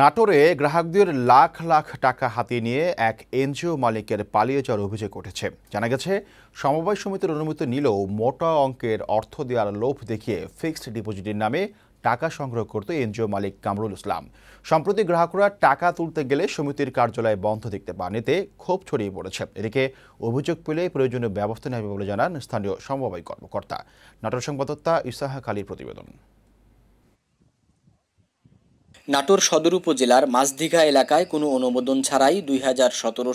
নাটোরে গ্রাহকদের লাখ লাখ টাকা হাতিয়ে নিয়ে এক এনজিও মালিকের পালিয়ে যাওয়ার অভিযোগ উঠেছে জানা গেছে সমবায় সমিতির অনুমতি নিলেও মোটা অঙ্কের অর্থ দেওয়ার লোভ দেখিয়ে ফিক্সড ডিপোজিটের নামে টাকা সংগ্রহ করত এনজিও মালিক কামরুল ইসলাম সম্প্রতি গ্রাহকরা টাকা তুলতে গেলে সমিতির কার্যালয় বন্ধ দেখতে পান এতে ক্ষোভ ছড়িয়ে পড়েছে এদিকে অভিযোগ পেলে প্রয়োজনীয় ব্যবস্থা নেবে বলে জানান স্থানীয় সমবায় কর্মকর্তা নাটোর সংবাদদাতা ইসাহা খালির প্রতিবেদন নাটোর সদর উপজেলার মাঝদিঘা এলাকায় কোনো অনুমোদন ছাড়াই দুই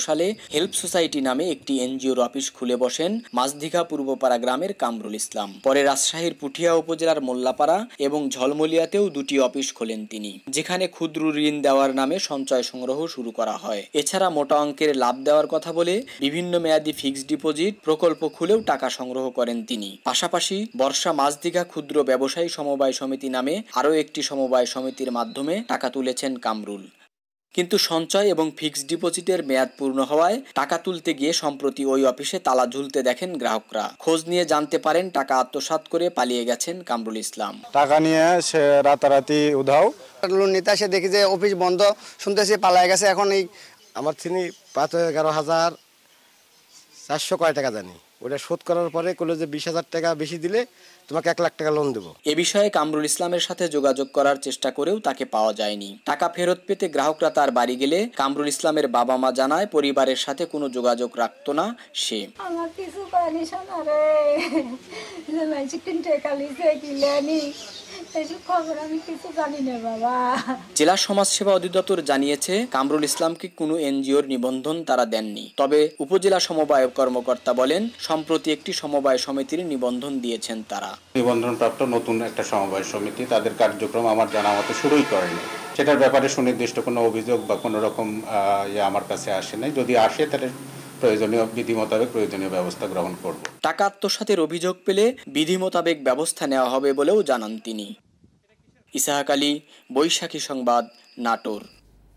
সালে হেল্প সোসাইটি নামে একটি এনজিওর অফিস খুলে বসেন মাঝদিঘা পূর্বপাড়া গ্রামের কামরুল ইসলাম পরে রাজশাহীর পুঠিয়া উপজেলার মোল্লাপাড়া এবং ঝলমলিয়াতেও দুটি অফিস খোলেন তিনি যেখানে ক্ষুদ্র ঋণ দেওয়ার নামে সঞ্চয় সংগ্রহ শুরু করা হয় এছাড়া মোটা অঙ্কের লাভ দেওয়ার কথা বলে বিভিন্ন মেয়াদি ফিক্সড ডিপোজিট প্রকল্প খুলেও টাকা সংগ্রহ করেন তিনি পাশাপাশি বর্ষা মাঝদিঘা ক্ষুদ্র ব্যবসায়ী সমবায় সমিতি নামে আরও একটি সমবায় সমিতির মাধ্যমে টাকা তুলেছেন কামরুল কিন্তু সঞ্চয় এবং ফিক্সড ডিপোজিটের মেয়াদ পূর্ণ হওয়ায় টাকা তুলতে গিয়ে সম্প্রতি ওই অফিসে তালা ঝুলতে দেখেন গ্রাহকরা খোঁজ নিয়ে জানতে পারেন টাকা আত্মসাত করে পালিয়ে গেছেন কামরুল ইসলাম টাকা নিয়ে সে রাতারাতি উধাও লোন নিতে এসে দেখি যে অফিস বন্ধ শুনতে সে পালায় গেছে এখন এই আমার তিনি পাঁচ এগারো হাজার চারশো কয় টাকা জানি ওটা শোধ করার পরে কোনো যে বিশ হাজার টাকা বেশি দিলে তোমাকে এক লাখ টাকা লোন দেবো এ বিষয়ে কামরুল ইসলামের সাথে যোগাযোগ করার চেষ্টা করেও তাকে পাওয়া যায়নি টাকা ফেরত পেতে গ্রাহকরা তার বাড়ি গেলে কামরুল ইসলামের বাবা মা জানায় পরিবারের সাথে কোনো যোগাযোগ রাখত না সে আমার কিছু জেলা সমাজসেবা অধিদপ্তর জানিয়েছে কামরুল ইসলামকে কোনো এনজিওর নিবন্ধন তারা দেননি তবে উপজেলা সমবায় কর্মকর্তা বলেন সম্প্রতি একটি সমবায় সমিতির নিবন্ধন দিয়েছেন তারা নিবন্ধনপ্রাপ্ত নতুন একটা সমবায় সমিতি তাদের কার্যক্রম আমার জানা মতো শুরুই করেনি সেটার ব্যাপারে সুনির্দিষ্ট কোনো অভিযোগ বা কোনো রকম ইয়ে আমার কাছে আসে নাই যদি আসে তাহলে প্রয়োজনীয় বিধি মোতাবেক প্রয়োজনীয় ব্যবস্থা গ্রহণ করব টাকা আত্মসাতের অভিযোগ পেলে বিধি মোতাবেক ব্যবস্থা নেওয়া হবে বলেও জানান তিনি ইসাহাক আলী বৈশাখী সংবাদ নাটোর